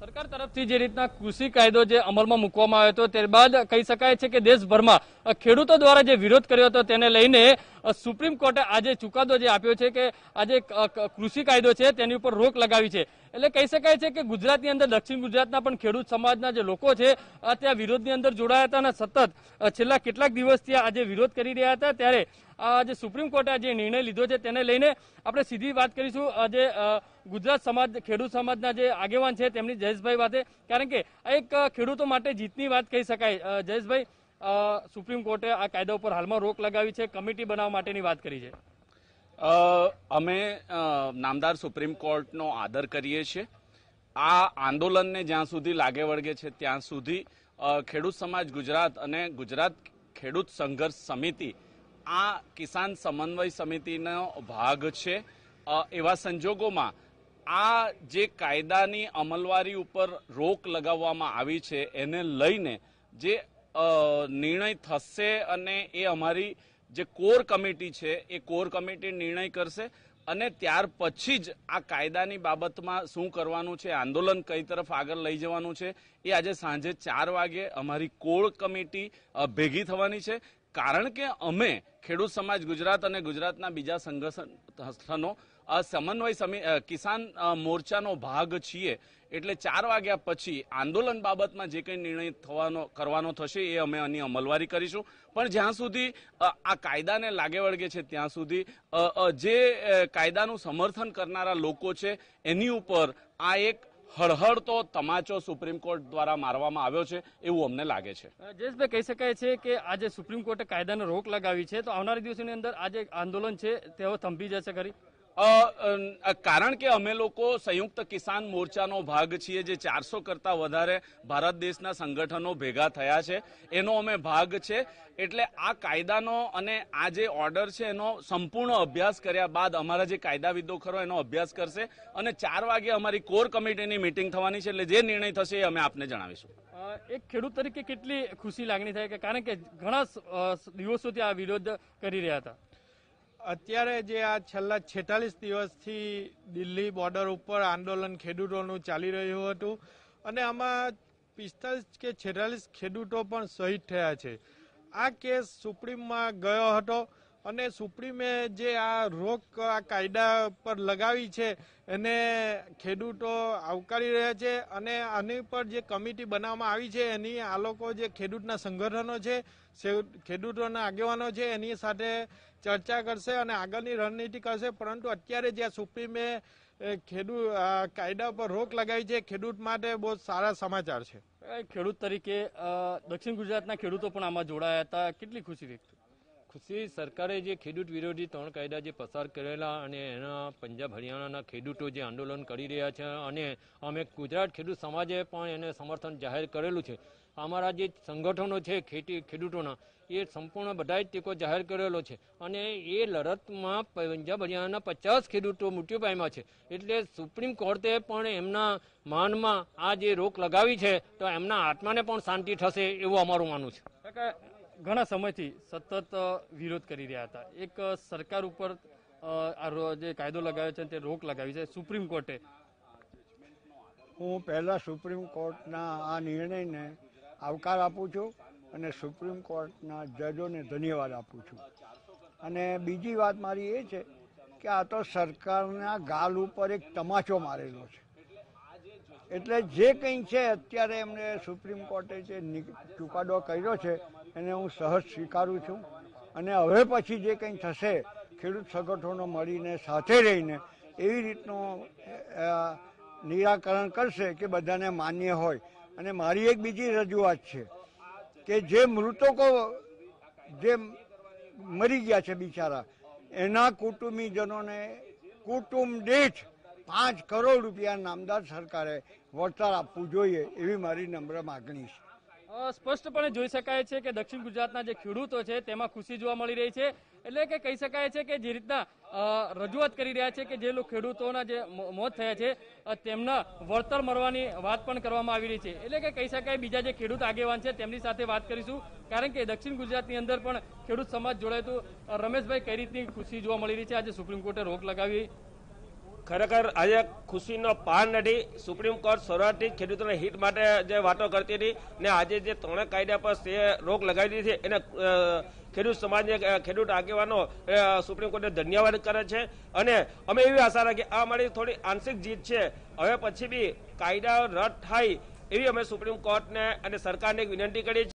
સરકાર તરફથી જે રીતના કૃષિ કાયદો જે અમલમાં મૂકવામાં આવ્યો હતો ત્યારબાદ કહી શકાય છે કે દેશભરમાં ખેડૂતો દ્વારા જે વિરોધ કર્યો હતો તેને લઈને સુપ્રીમ કોર્ટે આજે ચુકાદો જે આપ્યો છે કે આજે કૃષિ કાયદો છે તેની ઉપર રોક લગાવી છે એટલે કહી શકાય છે કે ગુજરાતની અંદર દક્ષિણ ગુજરાતના પણ ખેડૂત સમાજના જે લોકો છે ત્યાં વિરોધની અંદર જોડાયા હતા અને સતત છેલ્લા કેટલાક દિવસથી આજે વિરોધ કરી રહ્યા હતા ત્યારે આજે સુપ્રીમ કોર્ટે જે નિર્ણય લીધો છે તેને લઈને આપણે સીધી વાત કરીશું આજે ગુજરાત સમાજ ખેડૂત સમાજના જે આગેવાન છે તેમની જયેશભાઈ વાતે કારણ કે એક ખેડૂતો માટે જીતની વાત કહી શકાય જયેશભાઈ સુપ્રીમ કોર્ટે આ કાયદા ઉપર હાલમાં રોક લગાવી છે કમિટી બનાવવા માટેની વાત કરી છે અમે નામદાર સુપ્રીમ કોર્ટનો આદર કરીએ છીએ આ આંદોલનને જ્યાં સુધી લાગે વળગે છે ત્યાં સુધી ખેડૂત સમાજ ગુજરાત અને ગુજરાત ખેડૂત સંઘર્ષ સમિતિ આ કિસાન સમન્વય સમિતિનો ભાગ છે એવા સંજોગોમાં આ જે કાયદાની અમલવારી ઉપર રોક લગાવવામાં આવી છે એને લઈને જે નિર્ણય થશે અને એ અમારી જે કોર કમિટી છે એ કોર કમિટી નિર્ણય કરશે અને ત્યાર પછી જ આ કાયદાની બાબતમાં શું કરવાનું છે આંદોલન કઈ તરફ આગળ લઈ જવાનું છે એ આજે સાંજે ચાર વાગે અમારી કોર કમિટી ભેગી થવાની છે કારણ કે અમે ખેડૂત સમાજ ગુજરાત અને ગુજરાતના બીજા સંગઠનો સમન્વય સમિતિ કિસાન મોરચાનો ભાગ છીએ એટલે ચાર વાગ્યા પછી આંદોલન બાબતમાં જે કંઈ નિર્ણય થવાનો કરવાનો થશે એ અમે આની અમલવારી કરીશું પણ જ્યાં સુધી આ કાયદાને લાગે વળગે છે ત્યાં સુધી જે કાયદાનું સમર્થન કરનારા લોકો છે એની ઉપર આ એક હળહળતો તમાચો સુપ્રીમ કોર્ટ દ્વારા મારવામાં આવ્યો છે એવું અમને લાગે છે જયેશભાઈ કહી શકાય છે કે આજે સુપ્રીમ કોર્ટે કાયદાને રોક લગાવી છે તો આવનારા દિવસોની અંદર આજે આંદોલન છે તેઓ થંભી જશે ખરી કારણ કે અમે લોકો સંયુક્ત કિસાન મોરચાનો ભાગ છીએ જે ચારસો કરતાં વધારે ભારત દેશના સંગઠનો ભેગા થયા છે એનો અમે ભાગ છે એટલે આ કાયદાનો અને આ જે ઓર્ડર છે એનો સંપૂર્ણ અભ્યાસ કર્યા બાદ અમારા જે કાયદાવિદો ખરો એનો અભ્યાસ કરશે અને ચાર વાગે અમારી કોર કમિટીની મિટિંગ થવાની છે એટલે જે નિર્ણય થશે એ અમે આપને જણાવીશું એક ખેડૂત તરીકે કેટલી ખુશી લાગણી થાય કે કારણ કે ઘણા દિવસોથી આ વિરોધ કરી રહ્યા હતા અત્યારે જે આ છેલ્લા છેતાલીસ દિવસથી દિલ્હી બોર્ડર ઉપર આંદોલન ખેડૂતોનું ચાલી રહ્યું હતું અને આમાં પિસ્તાલીસ કે છેતાલીસ ખેડૂતો પણ શહીદ થયા છે આ કેસ સુપ્રીમમાં ગયો હતો અને સુપ્રીમે જે આ રોક આ કાયદા પર લગાવી છે એને ખેડૂતો આવકારી રહ્યા છે અને આની પર જે કમિટી બનાવવામાં આવી છે એની આ લોકો જે ખેડૂતના સંગઠનો છે ખેડૂતોના આગેવાનો છે એની સાથે ચર્ચા કરશે અને આગળની રણનીતિ કરશે પરંતુ અત્યારે જ્યાં સુપ્રીમે ખેડૂત કાયદા પર રોક લગાવી છે ખેડૂત માટે બહુ સારા સમાચાર છે ખેડૂત તરીકે દક્ષિણ ગુજરાતના ખેડૂતો પણ આમાં જોડાયા હતા કેટલી ખુશી વ્યક્ત ખુશી સરકારે જે ખેડૂત વિરોધી ત્રણ કાયદા જે પસાર કરેલા અને એના પંજાબ હરિયાણાના ખેડૂતો જે આંદોલન કરી રહ્યા છે અને અમે ગુજરાત ખેડૂત સમાજે પણ એને સમર્થન જાહેર કરેલું છે અમારા જે સંગઠનો છે ખેતી ખેડૂતોના એ સંપૂર્ણ બધાએ ટેકો જાહેર કરેલો છે અને એ લડતમાં પંજાબ હરિયાણાના પચાસ ખેડૂતો મૃત્યુ પાયમાં છે એટલે સુપ્રીમ કોર્ટે પણ એમના માનમાં આ જે રોક લગાવી છે તો એમના આત્માને પણ શાંતિ થશે એવું અમારું માનવું છે ઘણા સમયથી સતત વિરોધ કરી રહ્યા હતા એક સરકાર ઉપર આ જે કાયદો લગાવ્યો છે તે રોક લગાવી છે સુપ્રીમ કોર્ટે હું પહેલાં સુપ્રીમ કોર્ટના આ નિર્ણયને આવકાર આપું છું અને સુપ્રીમ કોર્ટના જજોને ધન્યવાદ આપું છું અને બીજી વાત મારી એ છે કે આ તો સરકારના ગાલ ઉપર એક તમાચો મારેલો છે એટલે જે કંઈ છે અત્યારે એમને સુપ્રીમ કોર્ટે જે ચુકાદો કર્યો છે એને હું સહજ સ્વીકારું છું અને હવે પછી જે કંઈ થશે ખેડૂત સંગઠનો મળીને સાથે રહીને એવી રીતનું નિરાકરણ કરશે કે બધાને માન્ય હોય અને મારી એક બીજી રજૂઆત છે કે જે મૃતકો જે મરી ગયા છે બિચારા એના કુટુંબીજનોને કુટુંબ દીઠ પાંચ કરોડ રૂપિયા નામદાર સરકારે વળતર આપવું જોઈએ એવી મારી નમ્ર માગણી છે સ્પષ્ટપણે જોઈ શકાય છે કે દક્ષિણ ગુજરાતના જે ખેડૂતો છે તેમાં ખુશી જોવા મળી રહી છે એટલે કે કહી શકાય છે કે જે રીતના રજૂઆત કરી રહ્યા છે કે જે લોકો ખેડૂતોના જે મોત થયા છે તેમના વળતર મળવાની વાત પણ કરવામાં આવી રહી છે એટલે કે કહી શકાય બીજા જે ખેડૂત આગેવાન છે તેમની સાથે વાત કરીશું કારણ કે દક્ષિણ ગુજરાતની અંદર પણ ખેડૂત સમાજ જોડાયતું રમેશભાઈ કઈ રીતની ખુશી જોવા મળી રહી છે આજે સુપ્રીમ કોર્ટે રોક લગાવી ખરેખર આજે ખુશીનો પાર નથી સુપ્રીમ કોર્ટ શરૂઆતથી ખેડૂતોના હિત માટે જે વાતો કરતી હતી ને આજે જે ત્રણ કાયદા પર તે રોક લગાવી દીધી છે એને ખેડૂત સમાજને ખેડૂત આગેવાનો સુપ્રીમ કોર્ટને ધન્યવાદ કરે છે અને અમે એવી આશા રાખીએ આ મારી થોડી આંશિક જીત છે હવે પછી બી કાયદા રદ થાય એવી અમે સુપ્રીમ કોર્ટને અને સરકારને વિનંતી કરી છે